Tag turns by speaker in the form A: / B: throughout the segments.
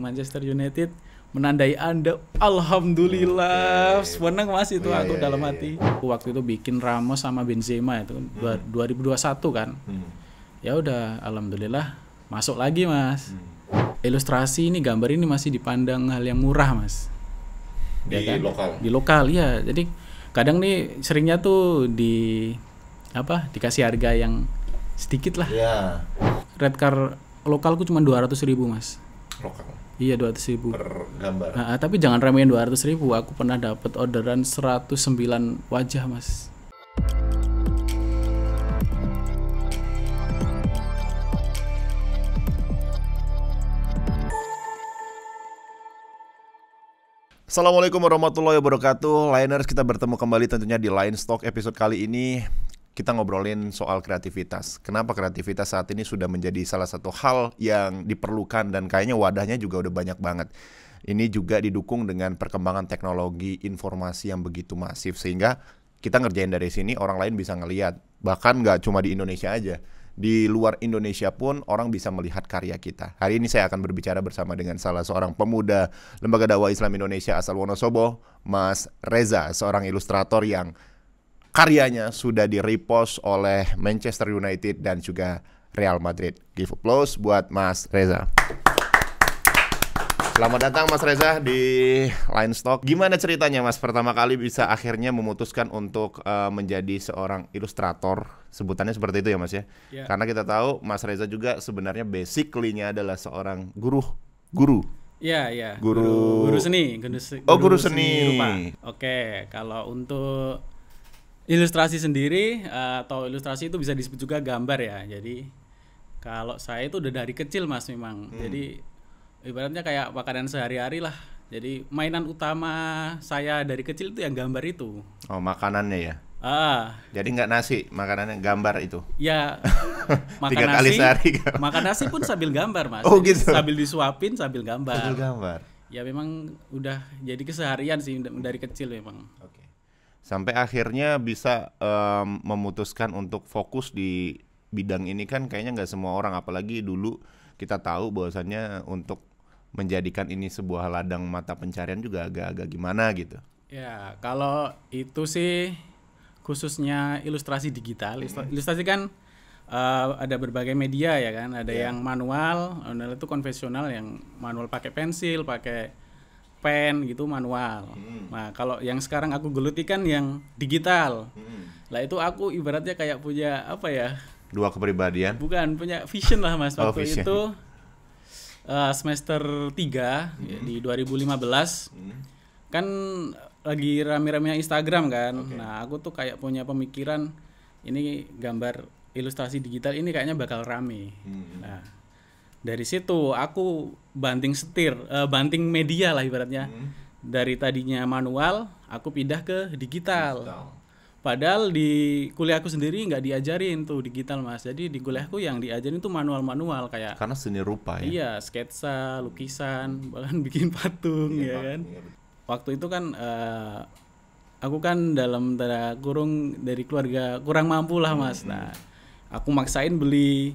A: Manchester United menandai Anda. Alhamdulillah. Okay. Seneng Mas itu oh, iya, aku iya, dalam iya, hati. hati. Waktu itu bikin Ramos sama Benzema itu hmm. 2021 kan. Hmm. Ya udah alhamdulillah masuk lagi Mas. Hmm. Ilustrasi ini gambar ini masih dipandang hal yang murah Mas. Di ya kan? lokal. Di lokal ya. Jadi kadang nih seringnya tuh di apa dikasih harga yang sedikit lah. Ya. Red car lokalku cuma 200.000 ribu mas. Lokal Iya 200 ribu per gambar. Nah, tapi jangan remehin 200 ribu. Aku pernah dapat orderan 109 wajah mas.
B: Assalamualaikum warahmatullahi wabarakatuh Liners kita bertemu kembali tentunya di Line Stock episode kali ini kita ngobrolin soal kreativitas. Kenapa kreativitas saat ini sudah menjadi salah satu hal yang diperlukan dan kayaknya wadahnya juga udah banyak banget. Ini juga didukung dengan perkembangan teknologi informasi yang begitu masif sehingga kita ngerjain dari sini orang lain bisa ngelihat. Bahkan nggak cuma di Indonesia aja. Di luar Indonesia pun orang bisa melihat karya kita. Hari ini saya akan berbicara bersama dengan salah seorang pemuda Lembaga Dakwah Islam Indonesia asal Wonosobo, Mas Reza, seorang ilustrator yang karyanya sudah di repost oleh Manchester United dan juga Real Madrid. Give applause buat Mas Reza. Selamat datang Mas Reza di Line Stock. Gimana ceritanya Mas pertama kali bisa akhirnya memutuskan untuk uh, menjadi seorang ilustrator? Sebutannya seperti itu ya Mas ya. Yeah. Karena kita tahu Mas Reza juga sebenarnya basically-nya adalah seorang guru, guru.
A: Iya, iya. Guru... guru guru seni, guru, guru Oh, guru seni. seni Oke, Oke, kalau untuk ilustrasi sendiri eh, atau ilustrasi itu bisa disebut juga gambar ya. Jadi kalau saya itu udah dari kecil mas memang. Hmm. Jadi ibaratnya kayak makanan sehari-hari lah. Jadi mainan utama saya dari kecil itu yang gambar itu.
B: Oh makanannya ya? Ah. Jadi nggak nasi, makanannya gambar itu. Ya. makan Tiga nasi, kali sehari. Makan nasi pun sambil gambar, Mas. Oh, gitu. Sambil
A: disuapin sambil gambar. Sambil gambar. Ya memang udah jadi keseharian sih dari kecil memang
B: sampai akhirnya bisa um, memutuskan untuk fokus di bidang ini kan kayaknya nggak semua orang apalagi dulu kita tahu bahwasannya untuk menjadikan ini sebuah ladang mata pencarian juga agak-agak gimana gitu.
A: Ya, kalau itu sih khususnya ilustrasi digital. Hmm. Ilustrasi kan uh, ada berbagai media ya kan. Ada yeah. yang manual, manual itu konvensional yang manual pakai pensil, pakai pen gitu manual. Hmm. Nah, kalau yang sekarang aku geluti kan yang digital. Hmm. Lah itu aku ibaratnya kayak punya apa ya?
B: Dua kepribadian.
A: Bukan, punya vision lah Mas oh, waktu vision. itu. Uh, semester 3 ya, hmm. ya, di 2015. Hmm. Kan lagi rame-ramenya Instagram kan. Okay. Nah, aku tuh kayak punya pemikiran ini gambar ilustrasi digital ini kayaknya bakal rame. Hmm. Nah, dari situ aku banting setir uh, banting media lah ibaratnya hmm. dari tadinya manual aku pindah ke digital, digital. padahal di kuliahku sendiri nggak diajarin tuh digital mas jadi di kuliahku yang diajarin tuh manual-manual kayak karena seni rupa ya iya sketsa lukisan bahkan bikin patung ya kan? iya, ya kan waktu itu kan uh, aku kan dalam tanda kurung dari keluarga kurang mampu lah mas hmm. hmm. nah aku maksain beli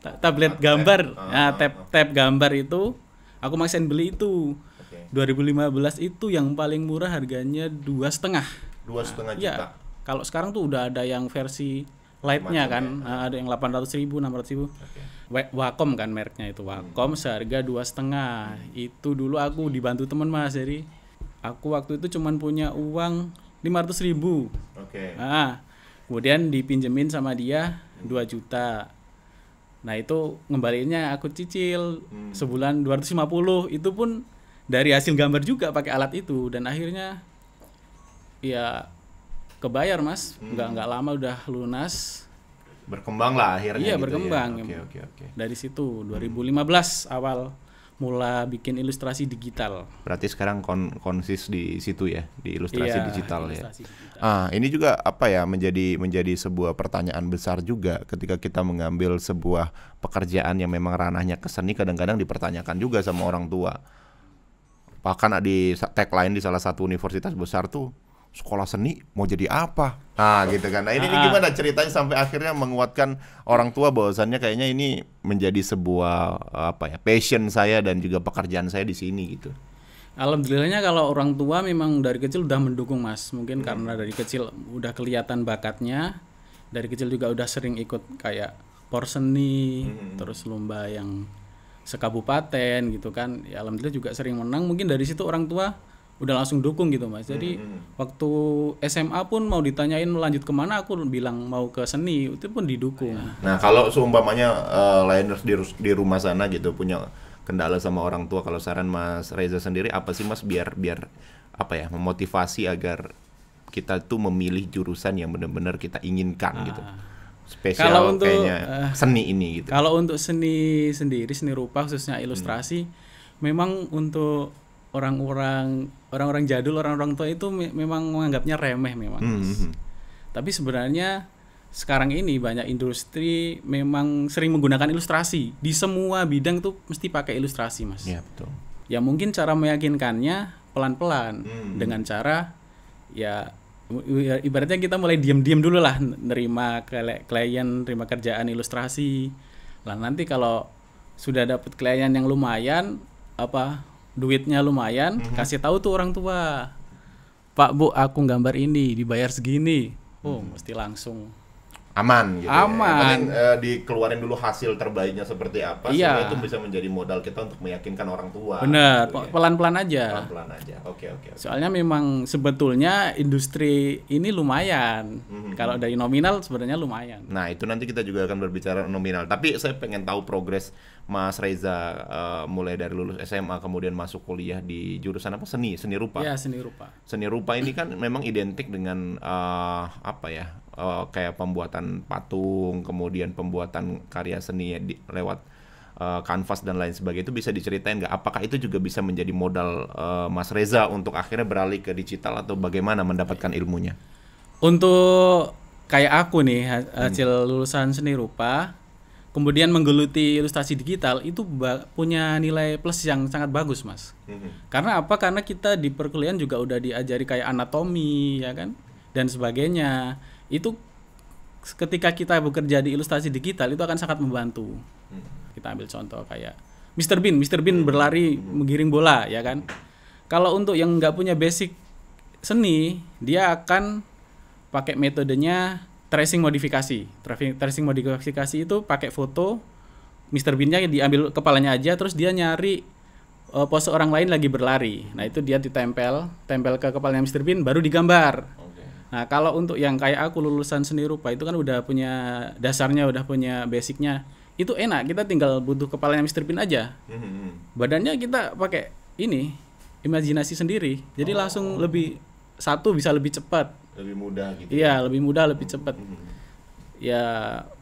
A: tablet ah, gambar ah, nah, ah, tab ah. tab gambar itu aku maksain beli itu okay. 2015 itu yang paling murah harganya dua setengah dua nah, setengah iya. juta ya, kalau sekarang tuh udah ada yang versi lightnya kan ya. Ah, ada yang 800 ribu 600 ribu okay. Wacom kan mereknya itu hmm. Wacom hmm. seharga dua setengah hmm. itu dulu aku dibantu teman mas jadi aku waktu itu cuman punya uang 500 ribu oke okay. nah, kemudian dipinjemin sama dia 2 juta Nah itu ngembaliinnya aku cicil hmm. sebulan 250 itu pun dari hasil gambar juga pakai alat itu dan akhirnya ya kebayar mas hmm. nggak nggak lama udah lunas berkembang lah akhirnya iya gitu ya. berkembang ya. okay, okay, okay. dari situ 2015 hmm. awal mula bikin ilustrasi digital.
B: Berarti sekarang kon konsis di situ ya, di ilustrasi iya, digital ya. ilustrasi ya. Digital. Ah, ini juga apa ya menjadi menjadi sebuah pertanyaan besar juga ketika kita mengambil sebuah pekerjaan yang memang ranahnya ke seni kadang-kadang dipertanyakan juga sama orang tua. Bahkan di tagline di salah satu universitas besar tuh sekolah seni mau jadi apa? Nah, gitu kan. Nah, ini, ini ah. gimana ceritanya sampai akhirnya menguatkan orang tua bahwasannya kayaknya ini menjadi sebuah apa ya, passion saya dan juga pekerjaan saya di sini gitu.
A: Alhamdulillahnya kalau orang tua memang dari kecil udah mendukung Mas. Mungkin hmm. karena dari kecil udah kelihatan bakatnya. Dari kecil juga udah sering ikut kayak porseni, hmm. terus lomba yang sekabupaten gitu kan. Ya alhamdulillah juga sering menang. Mungkin dari situ orang tua udah langsung dukung gitu mas jadi hmm. hmm. waktu SMA pun mau ditanyain lanjut kemana aku bilang mau ke seni itu pun didukung iya. nah kalau
B: seumpamanya uh, eh, liners di, di rumah sana gitu punya kendala sama orang tua kalau saran mas Reza sendiri apa sih mas biar biar apa ya memotivasi agar
A: kita tuh memilih jurusan yang benar-benar kita inginkan nah. gitu spesial kalau untuk, kayaknya eh, seni ini gitu kalau untuk seni sendiri seni rupa khususnya ilustrasi hmm. memang untuk orang-orang orang-orang jadul orang-orang tua itu me memang menganggapnya remeh memang mm -hmm. tapi sebenarnya sekarang ini banyak industri memang sering menggunakan ilustrasi di semua bidang tuh mesti pakai ilustrasi mas ya betul ya mungkin cara meyakinkannya pelan-pelan mm -hmm. dengan cara ya ibaratnya kita mulai diam-diam dulu lah nerima klien nerima kerjaan ilustrasi lah nanti kalau sudah dapat klien yang lumayan apa duitnya lumayan, mm-hmm. kasih tahu tuh orang tua. Pak Bu, aku gambar ini dibayar segini. Oh, hmm. mesti langsung aman gitu. Ya. Aman. Ya. Paling,
B: uh, dikeluarin dulu hasil terbaiknya seperti apa iya. itu bisa menjadi modal kita untuk meyakinkan orang tua. Benar, gitu, ya.
A: pelan-pelan aja.
B: Pelan-pelan aja. Oke, okay, oke.
A: Okay, okay. Soalnya memang sebetulnya industri ini lumayan. Mm-hmm. Kalau dari nominal sebenarnya lumayan.
B: Nah, itu nanti kita juga akan berbicara nominal, tapi saya pengen tahu progres Mas Reza uh, mulai dari lulus SMA kemudian masuk kuliah di jurusan apa seni seni rupa ya seni rupa seni rupa ini kan memang identik dengan uh, apa ya uh, kayak pembuatan patung kemudian pembuatan karya seni ya di, lewat uh, kanvas dan lain sebagainya itu bisa diceritain nggak apakah itu juga bisa menjadi modal uh, Mas Reza untuk akhirnya beralih ke digital atau bagaimana mendapatkan ilmunya
A: untuk kayak aku nih hmm. hasil hmm. lulusan seni rupa kemudian menggeluti ilustrasi digital itu punya nilai plus yang sangat bagus mas mm-hmm. karena apa karena kita di perkuliahan juga udah diajari kayak anatomi ya kan dan sebagainya itu ketika kita bekerja di ilustrasi digital itu akan sangat membantu mm-hmm. kita ambil contoh kayak Mr. Bean Mr. Bean mm-hmm. berlari mm-hmm. menggiring bola ya kan kalau untuk yang nggak punya basic seni dia akan pakai metodenya tracing modifikasi. Tracing modifikasi itu pakai foto Mr. Bean-nya diambil kepalanya aja terus dia nyari uh, pose orang lain lagi berlari. Nah, itu dia ditempel, tempel ke kepalanya Mr. Bean baru digambar. Okay. Nah, kalau untuk yang kayak aku lulusan seni rupa itu kan udah punya dasarnya, udah punya basicnya. Itu enak, kita tinggal butuh kepalanya Mr. Bean aja. Mm-hmm. Badannya kita pakai ini imajinasi sendiri. Jadi oh. langsung lebih satu bisa lebih cepat
B: lebih mudah gitu iya
A: lebih mudah lebih cepat hmm. ya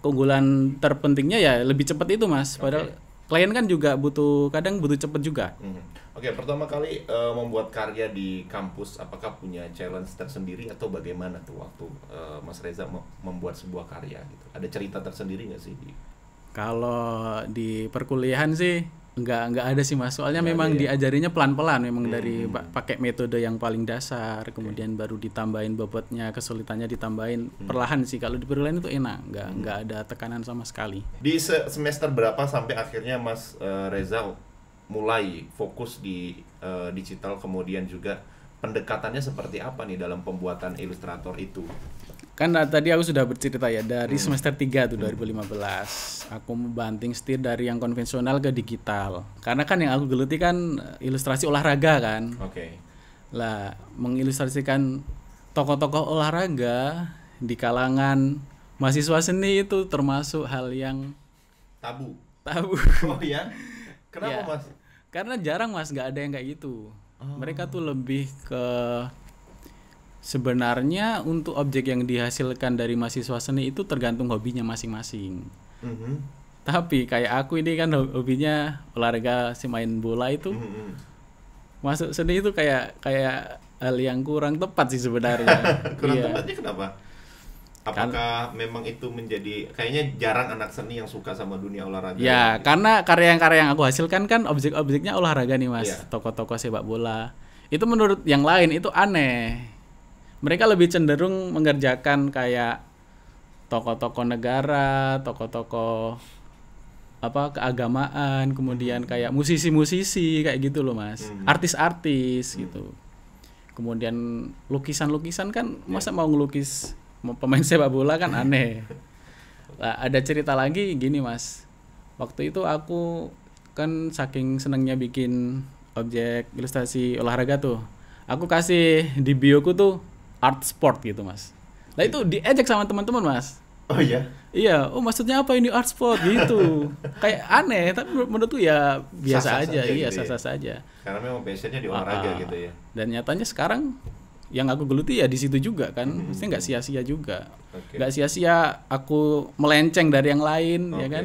A: keunggulan terpentingnya ya lebih cepat itu mas padahal klien kan juga butuh kadang butuh cepat juga
B: hmm. oke okay, pertama kali uh, membuat karya di kampus apakah punya challenge tersendiri atau bagaimana tuh waktu uh, mas Reza membuat sebuah karya gitu ada cerita tersendiri nggak sih di?
A: kalau di perkuliahan sih nggak nggak ada sih mas soalnya nggak memang ya. diajarinya pelan pelan memang hmm. dari hmm. pakai metode yang paling dasar kemudian okay. baru ditambahin bobotnya kesulitannya ditambahin hmm. perlahan sih kalau di perlahan itu enak nggak hmm. nggak ada tekanan sama sekali
B: di se semester berapa sampai akhirnya mas uh, Reza mulai fokus di uh, digital kemudian juga pendekatannya seperti apa nih dalam pembuatan
A: ilustrator itu kan tadi aku sudah bercerita ya dari hmm. semester 3 tuh 2015 hmm. aku membanting setir dari yang konvensional ke digital karena kan yang aku geluti kan eh, ilustrasi olahraga kan oke okay. lah mengilustrasikan tokoh-tokoh olahraga di kalangan mahasiswa seni itu termasuk hal yang tabu tabu oh ya kenapa ya. mas karena jarang mas nggak ada yang kayak gitu oh. mereka tuh lebih ke sebenarnya untuk objek yang dihasilkan dari mahasiswa seni itu tergantung hobinya masing-masing. Mm-hmm. Tapi kayak aku ini kan hobinya olahraga, si main bola itu mm-hmm. masuk seni itu kayak kayak hal yang kurang tepat sih sebenarnya. kurang iya. tepatnya
B: kenapa? Apakah kan, memang itu menjadi kayaknya jarang anak seni yang suka sama dunia olahraga? Ya,
A: gitu. karena karya-karya yang aku hasilkan kan objek-objeknya olahraga nih mas, yeah. toko-toko sepak bola. Itu menurut yang lain itu aneh mereka lebih cenderung mengerjakan kayak toko-toko negara, toko-toko apa keagamaan, kemudian kayak musisi-musisi kayak gitu loh mas, hmm. artis-artis hmm. gitu. Kemudian lukisan-lukisan kan yeah. masa mau ngelukis pemain sepak bola kan aneh. Nah, ada cerita lagi gini mas, waktu itu aku kan saking senangnya bikin objek ilustrasi olahraga tuh, aku kasih di bioku tuh art sport gitu mas Nah itu diejek sama teman-teman mas oh iya iya oh maksudnya apa ini art sport gitu kayak aneh tapi menurutku ya biasa sasa aja iya sasa gitu sasa ya. saja
B: karena memang biasanya di olahraga ah, ah. gitu ya
A: dan nyatanya sekarang yang aku geluti ya di situ juga kan mm hmm. mesti nggak sia-sia juga nggak okay. sia-sia aku melenceng dari yang lain okay. ya kan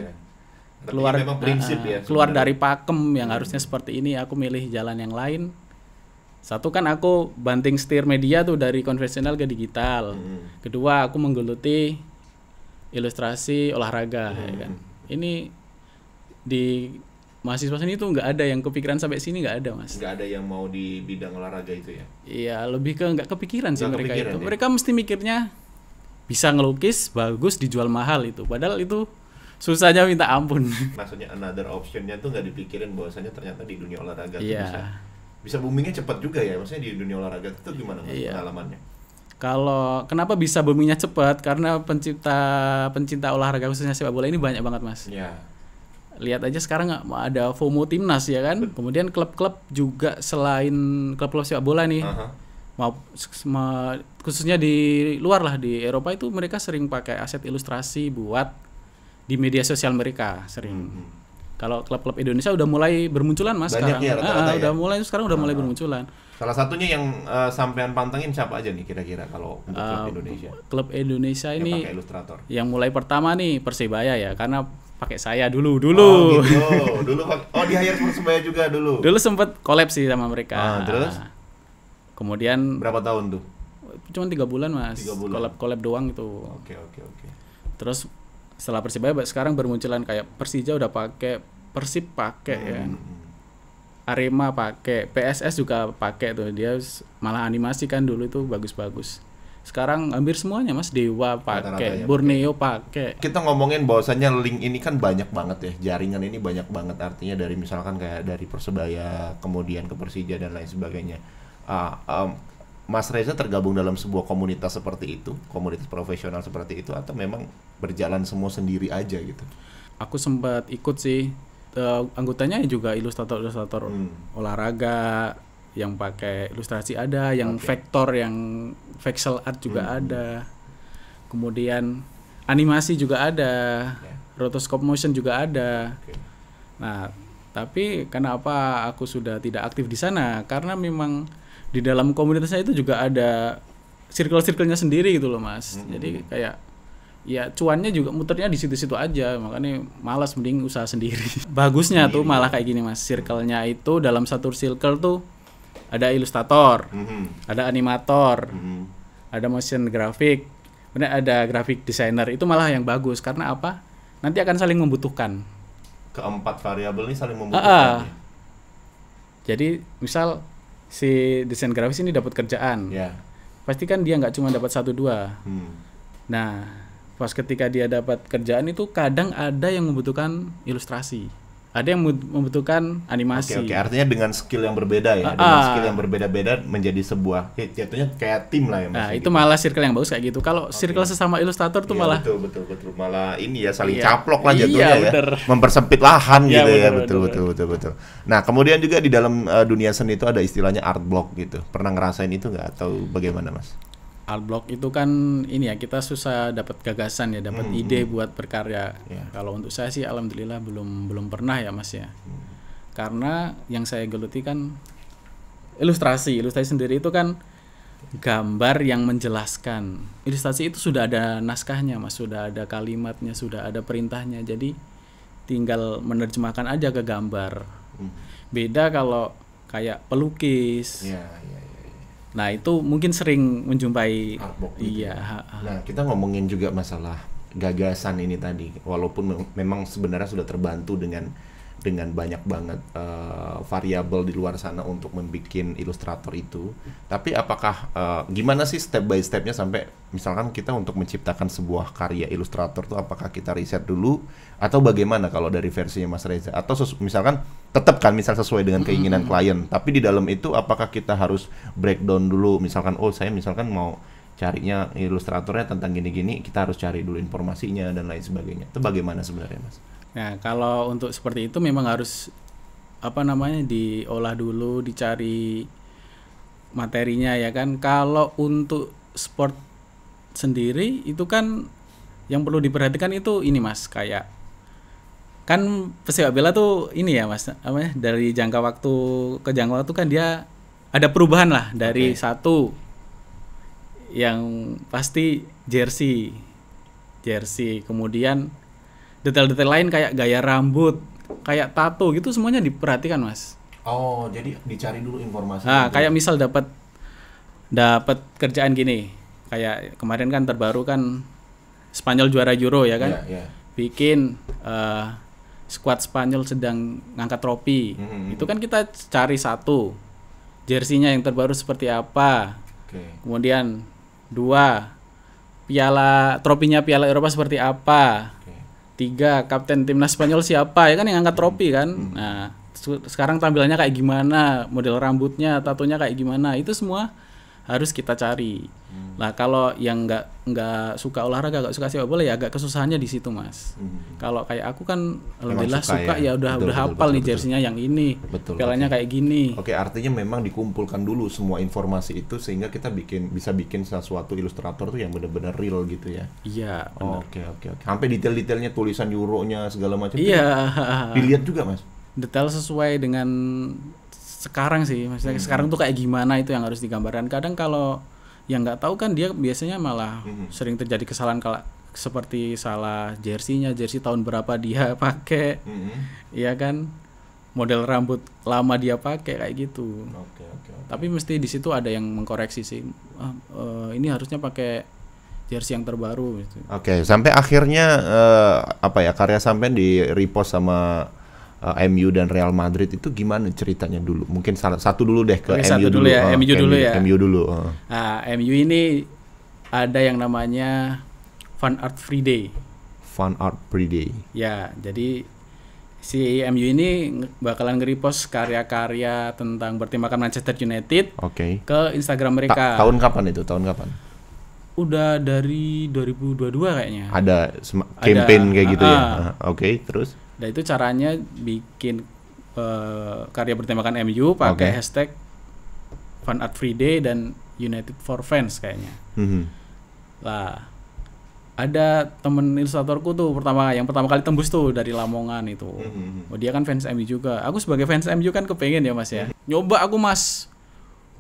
B: keluar dari memang prinsip ah, ya, keluar dari
A: pakem yang hmm. harusnya seperti ini aku milih jalan yang lain satu kan aku banting setir media tuh dari konvensional ke digital. Hmm. Kedua aku menggeluti ilustrasi olahraga ya hmm. ya kan. Ini di mahasiswa sini tuh nggak ada yang kepikiran sampai sini nggak ada mas nggak
B: ada yang mau di bidang olahraga itu ya
A: iya lebih ke nggak kepikiran sih gak mereka kepikiran, itu ya? mereka mesti mikirnya bisa ngelukis bagus dijual mahal itu padahal itu susahnya minta ampun
B: maksudnya another optionnya tuh nggak dipikirin bahwasanya ternyata di dunia olahraga yeah. tuh iya. bisa bisa boomingnya cepat juga ya maksudnya di dunia olahraga itu gimana iya. pengalamannya
A: kalau kenapa bisa boomingnya cepat karena pencinta, pencinta olahraga khususnya sepak bola ini banyak banget mas Iya. lihat aja sekarang nggak ada FOMO timnas ya kan kemudian klub-klub juga selain klub-klub sepak bola nih uh -huh. mau khususnya di luar lah di Eropa itu mereka sering pakai aset ilustrasi buat di media sosial mereka sering mm -hmm kalau klub-klub Indonesia udah mulai bermunculan mas Banyak sekarang. Ya, rata -rata ah, ah, ya? Udah mulai sekarang udah ah, mulai ah. bermunculan. Salah satunya yang uh, sampean pantengin siapa aja nih kira-kira kalau untuk klub ah, Indonesia? Klub Indonesia yang ini pakai ilustrator. Yang mulai pertama nih Persibaya ya karena pakai saya dulu dulu. Oh, gitu.
B: dulu oh di hire Persibaya juga dulu.
A: Dulu sempet kolab sih sama mereka. Ah, terus? Kemudian berapa tahun tuh? Cuma tiga bulan mas. Tiga bulan. doang itu. Oke okay, oke okay, oke. Okay. Terus setelah Persibaya sekarang bermunculan kayak Persija udah pakai Persib pakai ya. hmm. ya Arema pakai PSS juga pakai tuh dia malah animasi kan dulu itu bagus-bagus sekarang hampir semuanya mas Dewa pakai ya, Borneo pakai kita ngomongin bahwasannya link
B: ini kan banyak banget ya jaringan ini banyak banget artinya dari misalkan kayak dari persebaya kemudian ke Persija dan lain sebagainya uh, um, Mas Reza tergabung dalam sebuah komunitas seperti itu, komunitas profesional seperti itu, atau memang berjalan semua sendiri aja gitu?
A: Aku sempat ikut sih, uh, anggotanya juga ilustrator-ilustrator hmm. olahraga, yang pakai ilustrasi ada, yang okay. vektor, yang veksel art juga hmm. ada, kemudian animasi juga ada, yeah. rotoscope motion juga ada. Okay. Nah, tapi kenapa aku sudah tidak aktif di sana? Karena memang di dalam komunitasnya itu juga ada circle circle nya sendiri gitu loh mas mm -hmm. jadi kayak ya cuannya juga muternya di situ-situ aja makanya malas mending usaha sendiri bagusnya iya, tuh iya. malah kayak gini mas circle-nya itu dalam satu circle tuh ada ilustrator mm -hmm. ada animator mm -hmm. ada motion graphic kemudian ada graphic designer itu malah yang bagus karena apa nanti akan saling membutuhkan
B: keempat variabel ini saling membutuhkan uh -uh.
A: Ya? jadi misal si desain grafis ini dapat kerjaan yeah. pasti kan dia nggak cuma dapat satu dua hmm. nah pas ketika dia dapat kerjaan itu kadang ada yang membutuhkan ilustrasi ada yang membutuhkan animasi. Oke, okay, okay. artinya
B: dengan skill yang berbeda ya, dengan ah, ah. skill yang berbeda-beda menjadi sebuah jatuhnya
A: kayak tim lah ya. Nah, itu gitu. malah circle yang bagus kayak gitu. Kalau okay. circle sesama ilustrator tuh iya, malah betul betul betul malah ini ya saling iya. caplok lah jatuhnya iya, ya,
B: mempersempit lahan iya, gitu ya, betul, bener, betul betul betul betul. Nah, kemudian juga di dalam uh, dunia seni itu ada istilahnya art block gitu. Pernah ngerasain itu nggak atau bagaimana, Mas?
A: block itu kan ini ya kita susah dapat gagasan ya, dapat hmm, ide hmm. buat berkarya. Yeah. Kalau untuk saya sih alhamdulillah belum belum pernah ya Mas ya. Hmm. Karena yang saya geluti kan ilustrasi. Ilustrasi sendiri itu kan gambar yang menjelaskan. Ilustrasi itu sudah ada naskahnya Mas, sudah ada kalimatnya, sudah ada perintahnya. Jadi tinggal menerjemahkan aja ke gambar. Hmm. Beda kalau kayak pelukis. Yeah, yeah Nah itu mungkin sering menjumpai artbook. Gitu iya. Ya. Nah kita ngomongin juga masalah gagasan ini tadi, walaupun
B: memang sebenarnya sudah terbantu dengan dengan banyak banget uh, variabel di luar sana untuk membuat ilustrator itu. Tapi apakah uh, gimana sih step by stepnya sampai misalkan kita untuk menciptakan sebuah karya ilustrator itu apakah kita riset dulu atau bagaimana kalau dari versinya Mas Reza atau misalkan tetap kan misal sesuai dengan keinginan mm -hmm. klien tapi di dalam itu apakah kita harus breakdown dulu misalkan oh saya misalkan mau carinya ilustratornya tentang gini-gini kita harus cari dulu informasinya dan lain sebagainya itu bagaimana sebenarnya mas?
A: Nah kalau untuk seperti itu memang harus apa namanya diolah dulu dicari materinya ya kan kalau untuk sport sendiri itu kan yang perlu diperhatikan itu ini mas kayak kan pesepak bola tuh ini ya mas namanya dari jangka waktu ke jangka waktu kan dia ada perubahan lah dari okay. satu yang pasti jersey jersey kemudian detail-detail lain kayak gaya rambut kayak tato gitu semuanya diperhatikan mas
B: oh jadi dicari dulu informasi nah, kayak
A: misal dapat dapat kerjaan gini kayak kemarin kan terbaru kan Spanyol juara Euro ya kan yeah, yeah. bikin uh, Squad Spanyol sedang ngangkat trofi. hmm Itu kan kita cari satu jersinya yang terbaru seperti apa. Okay. Kemudian dua piala tropinya piala Eropa seperti apa. Okay. Tiga kapten timnas Spanyol siapa ya kan yang ngangkat tropi trofi mm-hmm. kan. hmm Nah sekarang tampilannya kayak gimana, model rambutnya, tatonya kayak gimana, itu semua harus kita cari. Mm-hmm. Nah kalau yang nggak nggak suka olahraga nggak suka siapa boleh ya agak kesusahannya di situ mas. Hmm. Kalau kayak aku kan alhamdulillah ya? suka, suka ya. ya udah betul, udah hafal betul, nih jersinya yang ini, betul, pelanya okay. kayak gini. Oke
B: artinya memang dikumpulkan dulu semua informasi itu sehingga kita bikin bisa bikin sesuatu ilustrator tuh yang benar-benar real gitu ya. Iya. Oke oke oke. Sampai detail-detailnya tulisan euronya segala macam. Iya. Dilihat juga mas.
A: Detail sesuai dengan sekarang sih, maksudnya hmm. sekarang tuh kayak gimana itu yang harus digambarkan. Kadang kalau yang nggak tahu kan dia biasanya malah mm -hmm. sering terjadi kesalahan kalau seperti salah jersinya jersey tahun berapa dia pakai mm -hmm. ya kan model rambut lama dia pakai kayak gitu okay, okay, okay. tapi mesti di situ ada yang mengkoreksi sih ah, uh, ini harusnya pakai jersey yang terbaru gitu.
B: oke okay, sampai akhirnya uh, apa ya karya sampai di repost sama uh, eh, MU dan Real Madrid itu gimana ceritanya dulu? Mungkin salah satu dulu deh ke MU dulu, ya, oh, MU dulu ya. MU dulu. Oh.
A: Nah, MU ini ada yang namanya Fun Art Free Day.
B: Fun Art Free Day.
A: Ya, jadi si MU ini bakalan nge-repost karya-karya tentang bertemakan Manchester United
B: okay. ke Instagram mereka. Ta tahun kapan itu? Tahun kapan?
A: Udah dari 2022 kayaknya.
B: Ada campaign ada, kayak gitu uh, ya. Ah, ah. Oke, okay, terus
A: Nah itu caranya bikin uh, karya bertemakan MU pakai okay. hashtag Fun Art Free Day dan United for Fans kayaknya. Mm -hmm. Lah ada temen ilustratorku tuh pertama yang pertama kali tembus tuh dari Lamongan itu. Mm-hmm. Oh, dia kan fans MU juga. Aku sebagai fans MU kan kepengen ya Mas ya. Mm-hmm. Nyoba aku Mas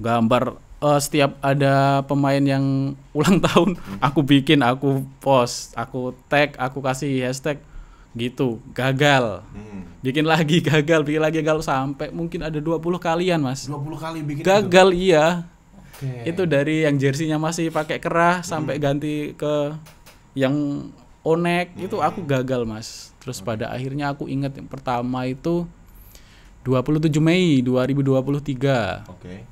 A: gambar uh, setiap ada pemain yang ulang tahun mm-hmm. aku bikin, aku post, aku tag, aku kasih hashtag gitu gagal hmm. bikin lagi gagal bikin lagi gagal sampai mungkin ada 20 kalian mas 20 kali bikin gagal itu. iya okay. itu dari yang jersinya masih pakai kerah hmm. sampai ganti ke yang onek hmm. itu aku gagal mas terus okay. Hmm. pada akhirnya aku ingat yang pertama itu 27 Mei 2023 okay.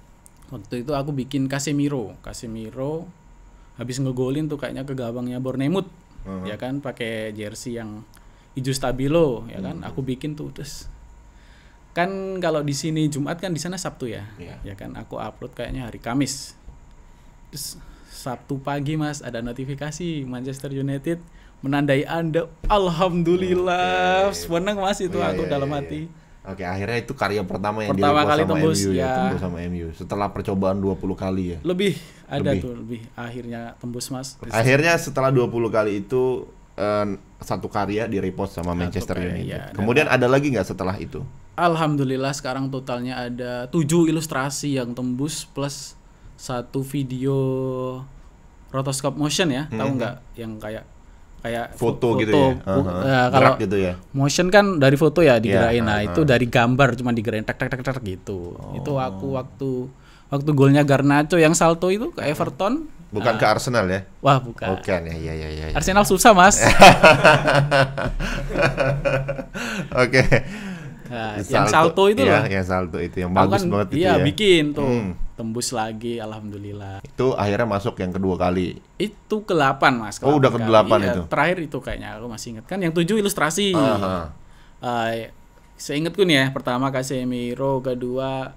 A: waktu itu aku bikin Casemiro Casemiro habis ngegolin tuh kayaknya ke gawangnya Bornemut uh hmm. -huh. ya kan pakai jersey yang hijau stabilo ya kan hmm. aku bikin tuh terus kan kalau di sini Jumat kan di sana Sabtu ya yeah. ya kan aku upload kayaknya hari Kamis terus Sabtu pagi mas ada notifikasi Manchester United menandai anda Alhamdulillah okay. menang mas itu oh, iya, aku iya, dalam iya. hati iya. Oke, akhirnya itu karya pertama yang pertama kali sama tembus, MU ya. ya. Tembus
B: sama MU setelah percobaan 20 kali ya. Lebih, ada lebih. tuh
A: lebih akhirnya tembus Mas. Akhirnya
B: setelah 20 kali itu uh, satu karya di repost sama Manchester satu United. Ya, Kemudian ada lagi nggak setelah itu?
A: Alhamdulillah sekarang totalnya ada tujuh ilustrasi yang tembus plus satu video rotoscope motion ya, hmm. tahu nggak yang kayak kayak foto, foto gitu ya. Uh nah, -huh. kalau gitu ya. Motion kan dari foto ya digerakin. Yeah, uh -huh. Nah, itu dari gambar cuma digerakin tek tek tek tek gitu. Oh. Itu aku oh. waktu waktu golnya Garnacho yang salto itu ke Everton Bukan uh, ke ah. Arsenal ya? Wah bukan. Bukan ya, ya, ya, ya. ya. Arsenal susah mas. Oke. Okay. Nah, yang salto itu ya, loh. Yang salto itu yang bagus kan, banget iya, itu ya. bikin tuh. Hmm. Tembus lagi alhamdulillah.
B: Itu akhirnya masuk yang kedua kali.
A: Itu ke-8 Mas. Ke oh, udah ke-8 iya, itu. Terakhir itu kayaknya aku masih ingat kan yang tujuh ilustrasi. Uh -huh. uh, eh, seingatku nih ya, pertama Casemiro, kedua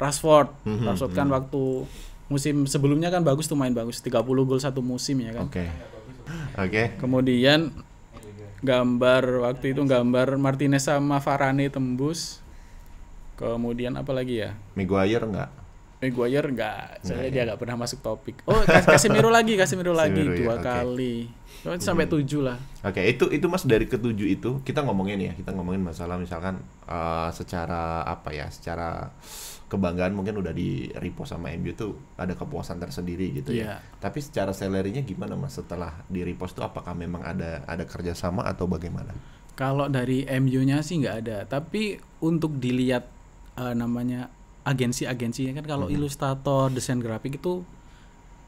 A: Rashford. Mm -hmm. Rashford kan mm -hmm. waktu musim sebelumnya kan bagus tuh main bagus 30 gol satu musim ya kan oke
B: okay. oke okay.
A: kemudian gambar waktu itu gambar Martinez sama Varane tembus kemudian apa lagi ya
B: Maguire enggak
A: Maguire enggak saya dia enggak ya? pernah masuk topik oh kasih miru lagi kasih miru lagi dua ya, okay. kali Cuman oh, sampai hmm. tujuh lah.
B: Oke, okay, itu itu mas dari ketujuh itu kita ngomongin ya, kita ngomongin masalah misalkan uh, secara apa ya, secara kebanggaan mungkin udah di repo sama MU tuh ada kepuasan tersendiri gitu yeah. ya. Iya. Tapi secara salary gimana mas setelah di repost tuh apakah memang ada ada kerjasama atau bagaimana?
A: Kalau dari MU-nya sih nggak ada, tapi untuk dilihat uh, namanya agensi-agensinya kan kalau hmm. ilustrator, desain grafik itu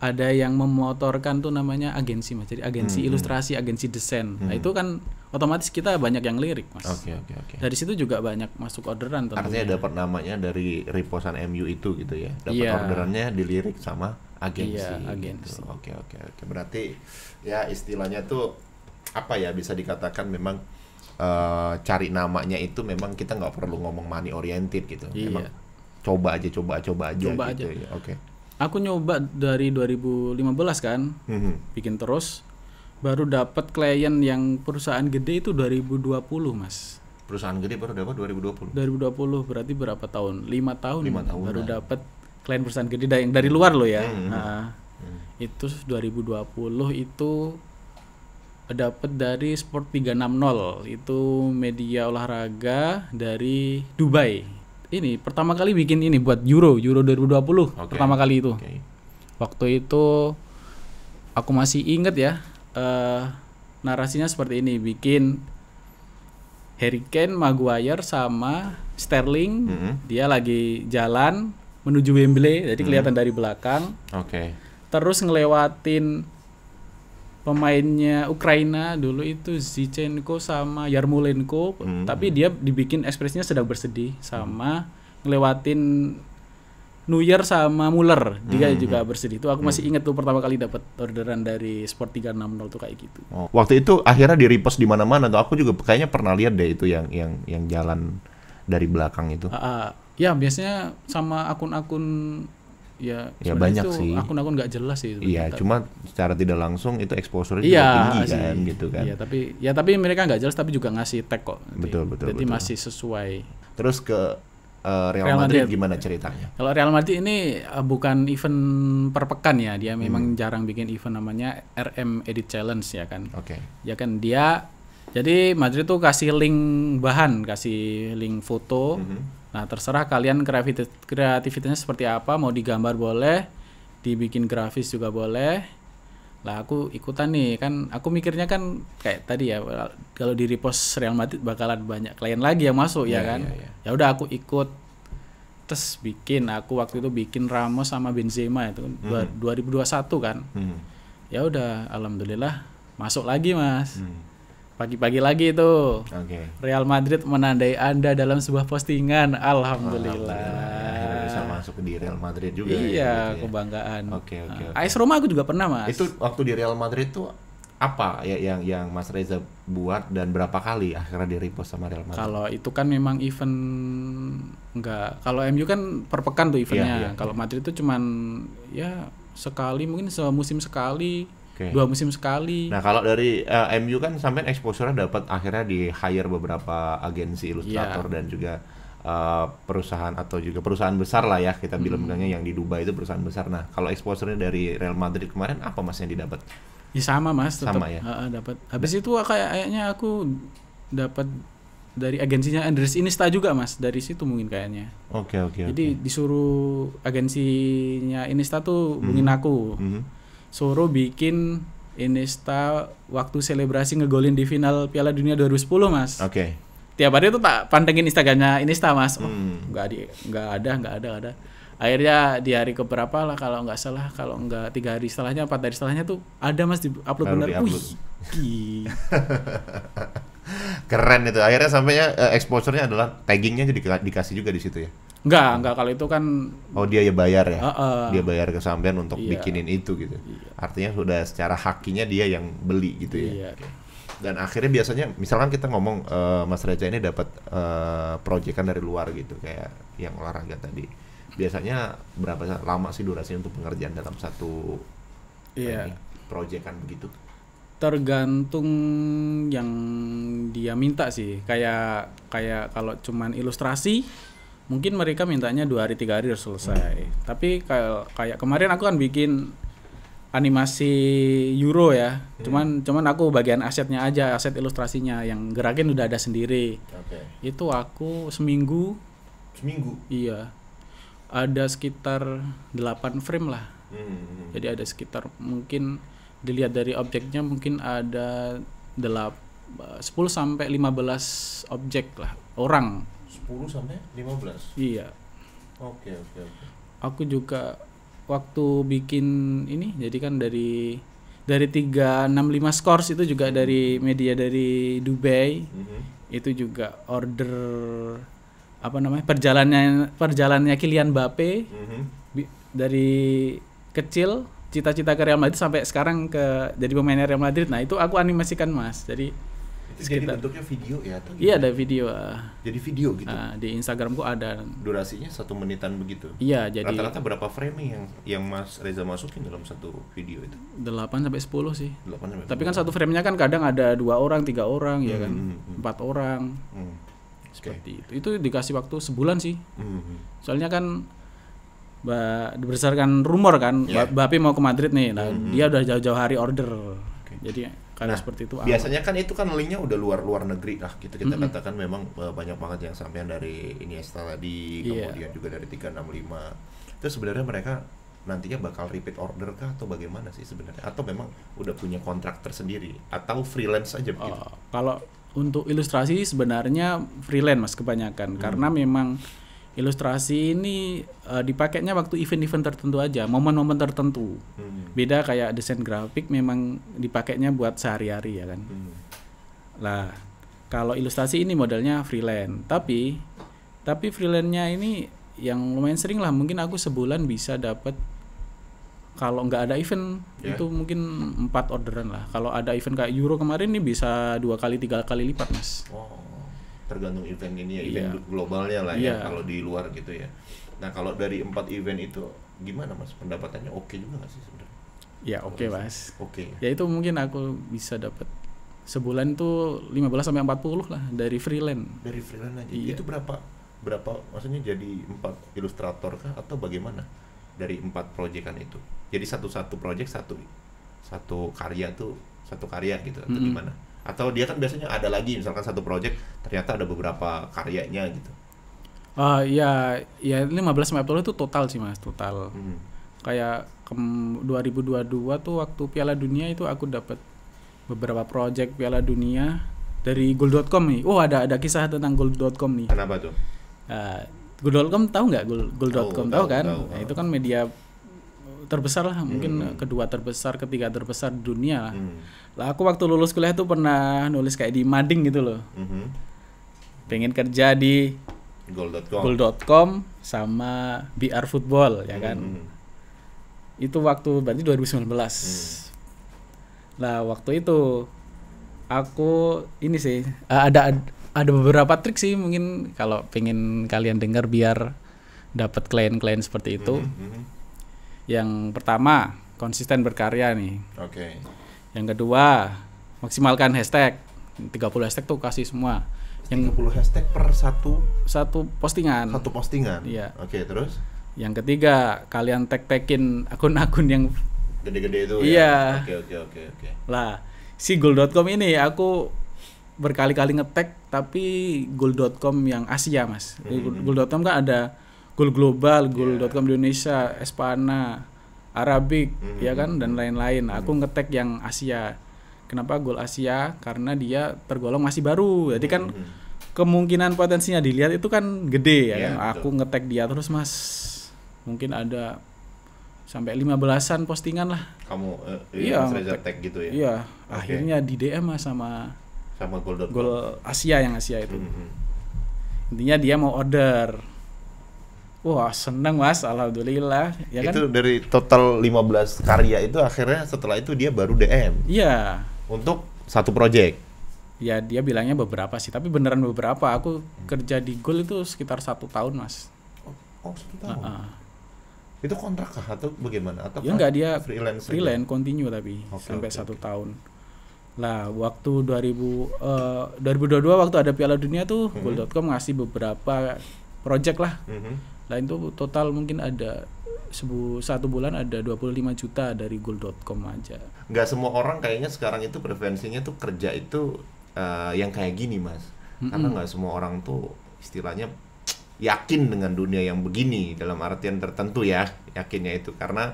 A: ada yang memotorkan tuh namanya agensi mas jadi agensi hmm. hmm. ilustrasi agensi desain nah, hmm. nah itu kan otomatis kita banyak yang lirik mas okay, okay, okay. dari situ juga banyak masuk orderan tentunya. artinya
B: dapat namanya dari riposan MU itu gitu ya dapat yeah. orderannya dilirik sama agensi iya, gitu.
A: agensi oke oke
B: oke berarti ya istilahnya tuh apa ya bisa dikatakan memang uh, cari namanya itu memang kita nggak perlu ngomong money oriented gitu iya. memang coba aja coba coba aja coba gitu aja. ya oke okay
A: aku nyoba dari 2015 kan mm -hmm. bikin terus baru dapat klien yang perusahaan gede itu 2020 mas perusahaan gede baru dapat 2020 2020 berarti berapa tahun lima tahun, Lima tahun baru nah. dapat klien perusahaan gede dari dari luar loh ya mm -hmm. nah mm. itu 2020 itu dapat dari Sport 360 itu media olahraga dari Dubai ini pertama kali bikin ini buat Euro Euro 2020 okay. pertama kali itu. Okay. Waktu itu aku masih inget ya uh, narasinya seperti ini bikin Harry Kane, Maguire sama Sterling mm -hmm. dia lagi jalan menuju Wembley jadi mm-hmm. kelihatan mm -hmm. dari belakang. Okay. Terus ngelewatin pemainnya Ukraina dulu itu Zichenko sama Yarmolenko hmm. tapi dia dibikin ekspresinya sedang bersedih sama ngelewatin Year sama Muller dia hmm. juga hmm. bersedih itu aku masih hmm. ingat tuh pertama kali dapat orderan dari Sport 360 tuh kayak gitu
B: oh. waktu itu akhirnya di repost di mana-mana tuh aku juga kayaknya pernah lihat deh itu yang yang yang jalan dari belakang itu uh, uh,
A: ya biasanya sama akun-akun ya, ya banyak itu sih akun-akun nggak jelas sih iya cuma
B: secara tidak langsung itu exposure juga iya tinggi sih. kan gitu kan iya
A: tapi ya tapi mereka nggak jelas tapi juga ngasih tag kok betul betul jadi betul. masih sesuai
B: terus ke uh, Real, Real Madrid, Madrid gimana ceritanya
A: kalau Real Madrid ini eh, bukan event per pekan ya dia memang hmm. jarang bikin event namanya RM Edit Challenge ya kan oke okay. ya kan dia jadi Madrid tuh kasih link bahan kasih link foto mm -hmm Nah, terserah kalian kreativitasnya seperti apa, mau digambar boleh, dibikin grafis juga boleh. Lah aku ikutan nih kan aku mikirnya kan kayak tadi ya kalau di repost Real Madrid bakalan banyak klien lagi yang masuk yeah, ya iya, kan. Yeah, yeah. Ya udah aku ikut terus bikin aku waktu itu bikin Ramos sama Benzema itu kan, hmm. 2021 kan. Hmm. Ya udah alhamdulillah masuk lagi Mas. Hmm Pagi-pagi lagi itu. Okay. Real Madrid menandai Anda dalam sebuah postingan. Alhamdulillah. Alhamdulillah. Bisa masuk
B: di Real Madrid juga. Ya, iya, ya, kebanggaan. Oke, ya. oke. Okay, ah, okay, okay.
A: Roma aku juga pernah, Mas. Itu waktu
B: di Real Madrid tuh apa ya yang yang Mas Reza buat dan berapa kali akhirnya di repost sama Real Madrid? Kalau
A: itu kan memang event enggak. Kalau MU kan per pekan tuh eventnya. Iya, iya. Kalau Madrid itu cuman ya sekali mungkin semusim sekali okay. dua musim sekali. Nah kalau
B: dari uh, eh, MU kan sampai exposure-nya dapat akhirnya di hire beberapa agensi ilustrator yeah. dan juga uh, perusahaan atau juga perusahaan besar lah ya kita bilang hmm. bilangnya yang di Dubai itu perusahaan besar. Nah kalau exposure dari Real Madrid kemarin apa mas yang didapat?
A: Ya, sama mas, tetap sama ya. Uh, dapat. Habis itu kayak ah, kayaknya aku dapat dari agensinya Andres Inista juga mas dari situ mungkin kayaknya
B: oke okay, oke okay, jadi
A: okay. disuruh agensinya Inista tuh hubungin mm -hmm. aku mm -hmm suruh bikin Iniesta waktu selebrasi ngegolin di final Piala Dunia 2010 mas. Oke. Okay. Tiap hari itu tak pantengin Instagramnya Iniesta mas. Oh, hmm. di nggak ada nggak ada ada. Akhirnya di hari keberapa lah kalau nggak salah kalau nggak tiga hari setelahnya empat hari setelahnya tuh ada mas di upload benar
B: Keren itu. Akhirnya sampainya uh, eh, exposure-nya adalah taggingnya jadi dikasih juga di situ ya.
A: Enggak, enggak kalau itu kan
B: Oh, dia ya bayar ya. Uh, uh, dia bayar ke sampean untuk iya, bikinin itu gitu. Iya. Artinya sudah secara hakinya dia yang beli gitu ya. Iya. Dan akhirnya biasanya misalkan kita ngomong uh, Mas reza ini dapat uh, proyekan dari luar gitu kayak yang olahraga tadi. Biasanya berapa lama sih durasinya untuk pengerjaan dalam satu
A: iya. proyekan begitu? tergantung yang dia minta sih kayak kayak kalau cuman ilustrasi mungkin mereka mintanya dua hari tiga hari harus selesai hmm. tapi kayak kayak kemarin aku kan bikin animasi euro ya hmm. cuman cuman aku bagian asetnya aja aset ilustrasinya yang gerakin udah ada sendiri okay. itu aku seminggu seminggu iya ada sekitar 8 frame lah hmm, hmm. jadi ada sekitar mungkin dilihat dari objeknya mungkin ada delap 10 eh, sampai 15 objek lah orang
B: 10 sampai 15. Iya. Oke, okay, oke, okay,
A: oke. Okay. Aku juga waktu bikin ini jadi kan dari dari 365 scores itu juga dari media dari Dubai. -hmm. Itu juga order apa namanya? perjalanannya perjalanannya Kylian Mbappe. Mm -hmm. Dari kecil cita-cita ke Real Madrid sampai sekarang ke jadi pemain Real Madrid. Nah, itu aku animasikan, Mas. Jadi jadi gitu. bentuknya
B: video ya atau
A: iya, gimana? Iya ada video. Uh, jadi video gitu. Uh, di Instagram gua ada. Durasinya satu menitan begitu. Iya jadi. Rata-rata berapa frame yang
B: yang Mas Reza masukin dalam satu video itu?
A: 8 sampai 10 sih. 8 sampai. 10. Tapi kan satu framenya kan kadang ada dua orang, tiga orang ya hmm, ya kan, hmm, hmm. empat hmm. orang. Hmm. Seperti okay. itu. Itu dikasih waktu sebulan sih. Hmm. hmm. Soalnya kan Ba berdasarkan rumor kan, yeah. Bapi mau ke Madrid nih. Nah, mm -hmm. dia udah jauh-jauh hari order. Okay. Jadi karena nah, seperti itu biasanya
B: apa? kan itu kan linknya udah luar luar negeri lah kita kita mm -hmm. katakan memang eh, banyak banget yang sampean dari Iniesta tadi yeah. kemudian juga dari 365 itu sebenarnya mereka nantinya bakal repeat order kah atau bagaimana sih sebenarnya atau memang
A: udah punya kontrak tersendiri atau freelance aja begitu oh, kalau untuk ilustrasi sebenarnya freelance mas kebanyakan hmm. karena memang ilustrasi ini uh, dipakainya waktu event-event tertentu aja, momen-momen tertentu. Hmm. Beda kayak desain grafik memang dipakainya buat sehari-hari ya kan. Hmm. Lah, kalau ilustrasi ini modelnya freelance, tapi tapi freelance-nya ini yang lumayan sering lah, mungkin aku sebulan bisa dapat kalau nggak ada event yeah. itu mungkin empat orderan lah. Kalau ada event kayak Euro kemarin ini bisa dua kali tiga kali lipat mas. Wow
B: tergantung event ini ya iya. event yeah. globalnya lah yeah. ya iya. kalau di luar gitu ya nah kalau dari empat event itu gimana mas pendapatannya oke okay juga gak sih sebenarnya
A: ya oke okay, mas oke okay. ya itu mungkin aku bisa dapat sebulan tuh 15 sampai 40 lah dari freelance dari freelance aja iya. itu
B: berapa berapa maksudnya jadi empat ilustrator kah atau bagaimana dari empat proyekan itu jadi satu satu proyek satu satu karya tuh satu karya gitu atau mm -hmm. gimana atau dia kan biasanya ada lagi misalkan satu project ternyata ada beberapa karyanya gitu
A: uh, ya ya 15 sampai itu total sih mas total hmm. kayak ke 2022 tuh waktu Piala Dunia itu aku dapat beberapa project Piala Dunia dari gold.com nih oh ada ada kisah tentang gold.com nih kenapa tuh uh, ah, gold.com tahu nggak gold.com tahu, tahu, tau, kan tau. Nah, itu kan media terbesar lah hmm. mungkin hmm. kedua terbesar ketiga terbesar di dunia lah. Hmm. lah aku waktu lulus kuliah tuh pernah nulis kayak di mading gitu loh hmm. pengen kerja di gold.com sama BR football ya kan hmm. itu waktu berarti 2019 hmm. nah waktu itu aku ini sih ada ada beberapa trik sih mungkin kalau pengen kalian dengar biar dapat klien-klien seperti itu Hmm. -hmm. hmm. Yang pertama, konsisten berkarya nih. Oke. Okay. Yang kedua, maksimalkan hashtag. 30 hashtag tuh kasih semua. Yang 30 hashtag per satu satu postingan. Satu postingan. Iya. Oke, okay, terus? Yang ketiga, kalian tag-tagin akun-akun yang
B: gede-gede itu ya? iya. ya. Oke, oke, oke, oke.
A: Lah, si gold.com ini aku berkali-kali ngetek tapi gold.com yang Asia, Mas. Mm -hmm. Gold.com kan ada Gul global, iya. goal.com yeah. Indonesia, Espana, Arabic, mm. ya kan dan lain-lain. Mm. Aku hmm. ngetek yang Asia. Kenapa Gul Asia? Karena dia tergolong masih baru. Jadi kan mm. kemungkinan potensinya dilihat itu kan gede ya yeah, kan. Aku ngetek dia terus Mas. Mungkin ada sampai lima belasan postingan lah.
B: Kamu uh, iya, iya ngetek,
A: tag gitu ya. Iya, okay. akhirnya di DM mas sama sama Gol Asia yang Asia itu. Mm -hmm. Intinya dia mau order Wah seneng mas, alhamdulillah. Ya itu
B: kan? dari total 15 karya itu akhirnya setelah itu dia baru DM. Iya. Untuk satu project.
A: Ya dia bilangnya beberapa sih, tapi beneran beberapa. Aku hmm. kerja di Gol itu sekitar satu tahun mas. Oh, oh satu tahun. Uh -uh. Itu kontrak
B: kah atau bagaimana?
A: Atau ya enggak dia freelance, freelance continue tapi okay, sampai okay, satu okay. tahun. Lah waktu 2000 uh, 2022 waktu ada Piala Dunia tuh hmm. Gol.com ngasih beberapa project lah. Hmm lain tuh total mungkin ada sebu satu bulan ada 25 juta dari gold.com aja.
B: Nggak semua orang kayaknya sekarang itu preferensinya tuh kerja itu uh, yang kayak gini mas, mm -mm. karena nggak semua orang tuh istilahnya yakin dengan dunia yang begini dalam artian tertentu ya yakinnya itu karena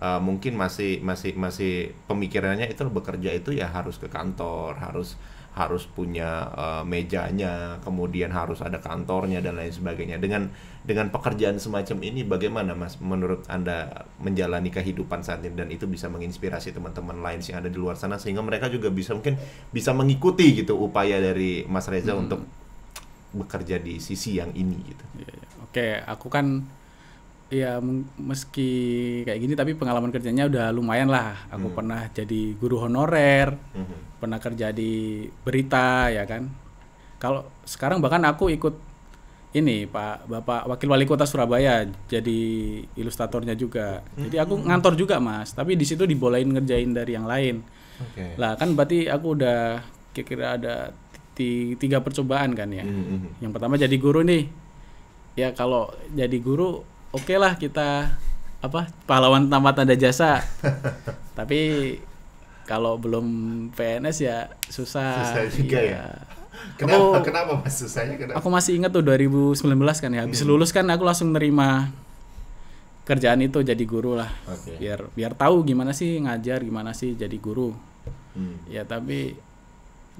B: Uh, mungkin masih masih masih pemikirannya itu bekerja itu ya harus ke kantor harus harus punya uh, mejanya, kemudian harus ada kantornya dan lain sebagainya. Dengan dengan pekerjaan semacam ini bagaimana Mas menurut Anda menjalani kehidupan saat ini dan itu bisa menginspirasi teman-teman lain yang ada di luar sana sehingga mereka juga bisa mungkin bisa mengikuti gitu upaya dari Mas Reza hmm. untuk bekerja di sisi yang ini gitu. Iya, iya.
A: Oke, aku kan ya meski kayak gini tapi pengalaman kerjanya udah lumayan lah aku hmm. pernah jadi guru honorer hmm. pernah kerja di berita ya kan kalau sekarang bahkan aku ikut ini pak bapak wakil wali kota Surabaya jadi ilustratornya juga jadi aku hmm. ngantor juga mas tapi di situ dibolehin ngerjain dari yang lain okay. lah kan berarti aku udah kira-kira ada tiga percobaan kan ya hmm, hmm. yang pertama jadi guru nih ya kalau jadi guru oke okay lah kita apa pahlawan tanpa tanda jasa tapi kalau belum PNS ya susah susah juga ya, ya. Kenapa? Aku, kenapa
B: mas susahnya kenapa?
A: Aku masih ingat tuh 2019 kan ya. Habis hmm. lulus kan aku langsung nerima kerjaan itu jadi guru lah. Okay. Biar biar tahu gimana sih ngajar, gimana sih jadi guru. Hmm. Ya tapi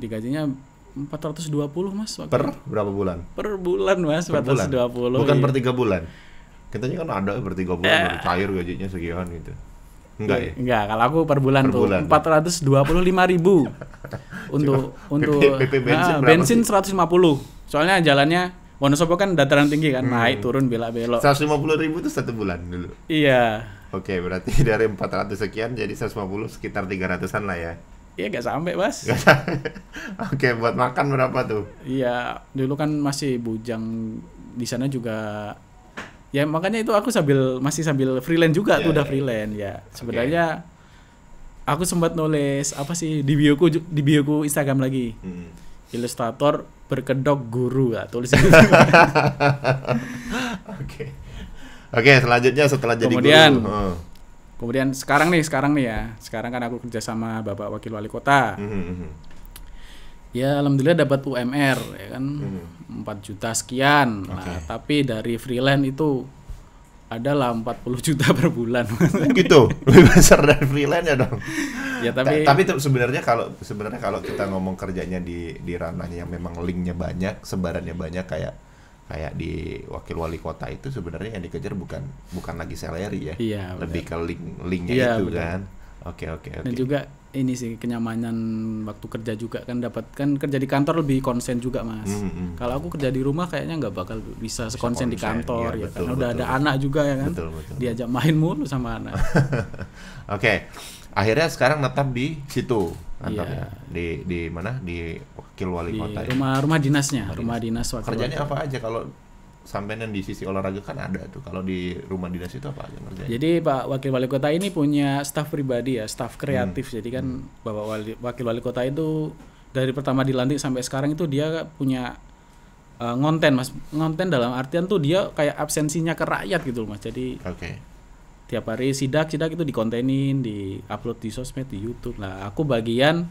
A: digajinya 420 mas. Per berapa bulan? Per bulan mas. Per 420. Bulan. Bukan iya. per tiga
B: bulan. Kitanya kan ada berarti tiga bulan eh. baru cair gajinya sekian gitu. Enggak iya, ya?
A: Enggak, kalau aku per bulan per tuh empat ratus dua puluh lima ribu untuk Cuma untuk BP, BP ah, bensin, nah, bensin seratus lima puluh. Soalnya jalannya Wonosobo kan dataran tinggi kan, hmm. naik turun belak belok. Seratus lima puluh ribu itu satu
B: bulan dulu. Iya. Oke, berarti dari empat ratus sekian jadi seratus lima puluh sekitar tiga ratusan
A: lah ya. Iya gak sampai mas Oke buat makan berapa tuh? Iya dulu kan masih bujang di sana juga ya makanya itu aku sambil masih sambil freelance juga yeah, tuh ya, udah ya, ya. freelance ya sebenarnya okay. aku sempat nulis apa sih di bioku di bioku Instagram lagi hmm. ilustrator berkedok guru lah tulis oke oke oke selanjutnya setelah jadi kemudian guru. Oh. kemudian sekarang nih sekarang nih ya sekarang kan aku kerja sama bapak wakil wali kota hmm. hmm, hmm. ya alhamdulillah dapat UMR ya kan hmm 4 juta sekian. Okay. Nah, tapi dari freelance itu adalah 40 juta per bulan. Oh, gitu. Lebih besar dari freelance ya dong. Ya tapi Ta tapi
B: sebenarnya kalau sebenarnya kalau kita ngomong kerjanya di di ranahnya yang memang linknya banyak, sebarannya banyak kayak kayak di wakil wali kota itu sebenarnya yang dikejar bukan bukan lagi salary ya. Iya, Lebih ke link linknya iya, itu bener. kan. Oke okay, oke okay, oke. Okay. Dan juga
A: ini sih kenyamanan waktu kerja juga kan dapat kan kerja di kantor lebih konsen juga mas. Mm -hmm. Kalau aku kerja di rumah kayaknya nggak bakal bisa sekonsen konsen, di kantor iya, ya, ya betul, udah ada anak juga ya kan. Betul, betul. Diajak main mulu sama anak. Oke, okay. akhirnya sekarang tetap di
B: situ kantornya iya. di di mana di wakil wali kota. Ya? Rumah ya?
A: rumah dinasnya, rumah, rumah dinas, wakil. Kerjanya apa aja
B: kalau sampai di sisi olahraga kan ada tuh. Kalau di rumah dinas
A: itu apa aja ngerjain? Jadi Pak Wakil Wali Kota ini punya staff pribadi ya, staff hmm. kreatif. Hmm. Jadi kan hmm. Bapak Wali, Wakil Wali Kota itu dari pertama dilantik sampai sekarang itu dia punya uh, ngonten mas, ngonten dalam artian tuh dia kayak absensinya ke rakyat gitu mas. Jadi okay. tiap hari sidak sidak itu dikontenin, di upload di sosmed, di YouTube lah. Aku bagian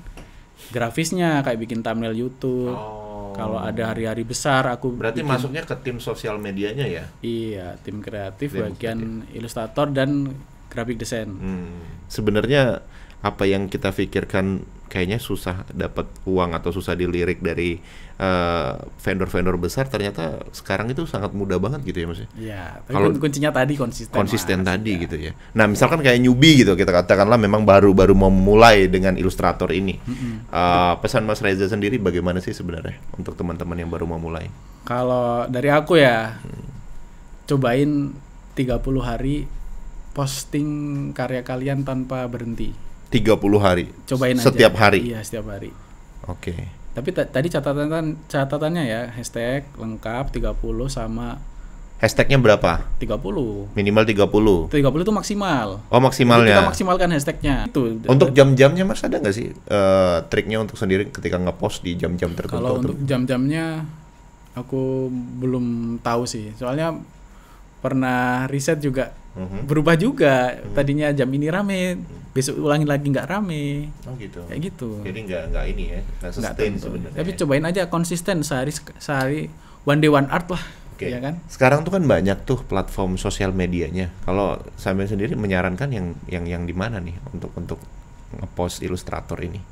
A: grafisnya kayak bikin thumbnail YouTube. Oh kalau ada hari-hari besar aku Berarti bikin, masuknya ke tim sosial medianya ya? Iya, tim kreatif tim bagian kreatif. ilustrator dan grafik desain. Hmm.
B: Sebenarnya apa yang kita pikirkan kayaknya susah dapat uang atau susah dilirik dari eh, vendor-vendor uh, besar ternyata sekarang itu sangat mudah banget gitu ya mas ya iya, kalau kuncinya tadi konsisten konsisten mas, tadi ya. gitu ya nah misalkan kayak newbie gitu kita katakanlah memang baru baru memulai dengan ilustrator ini mm -hmm. uh, pesan mas Reza sendiri bagaimana sih sebenarnya untuk teman-teman yang baru mau mulai
A: kalau dari aku ya hmm. cobain 30 hari posting karya kalian tanpa berhenti
B: 30 hari.
A: Cobain setiap aja. hari. Iya, setiap hari. Oke. Okay. Tapi tadi catatan catatannya ya, hashtag lengkap 30 sama
B: Hashtagnya berapa?
A: 30
B: Minimal 30 30
A: itu maksimal
B: Oh maksimalnya Jadi kita ya.
A: maksimalkan hashtagnya itu. Untuk
B: jam-jamnya mas ada nggak sih uh, triknya untuk sendiri ketika post di jam-jam tertentu? Kalau untuk
A: jam-jamnya aku belum tahu sih Soalnya pernah riset juga -hmm. berubah juga. Mm. Tadinya jam ini rame, besok ulangi lagi nggak rame.
B: Oh gitu. Kayak gitu. Jadi nggak nggak ini ya, nggak sustain sebenarnya.
A: Tapi ya. cobain aja konsisten sehari sehari one day one art lah. Okay. Ya kan?
B: Sekarang tuh kan banyak tuh platform sosial medianya. Kalau sampai sendiri menyarankan yang yang yang di mana nih untuk untuk ngepost ilustrator ini?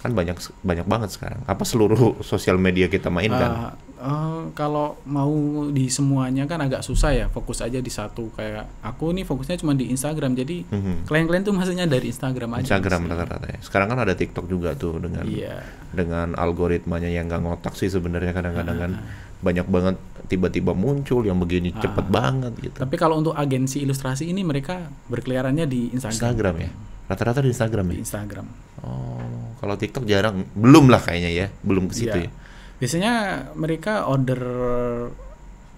B: kan banyak banyak banget sekarang apa seluruh sosial media kita mainkan
A: uh, uh, kalau mau di semuanya kan agak susah ya fokus aja di satu kayak aku nih fokusnya cuma di Instagram jadi mm-hmm. klien-klien tuh maksudnya dari Instagram aja Instagram
B: rata-rata ya sekarang kan ada TikTok juga tuh dengan yeah. dengan algoritmanya yang nggak ngotak sih sebenarnya kadang-kadang uh. kan ah banyak banget tiba-tiba muncul yang begini ah. cepet banget gitu. Tapi
A: kalau untuk agensi ilustrasi ini mereka berkeliarannya di Instagram.
B: Instagram ya. Rata-rata di Instagram ya. Instagram. Oh, kalau TikTok jarang, belum lah kayaknya ya, belum ke situ ya. ya.
A: Biasanya mereka order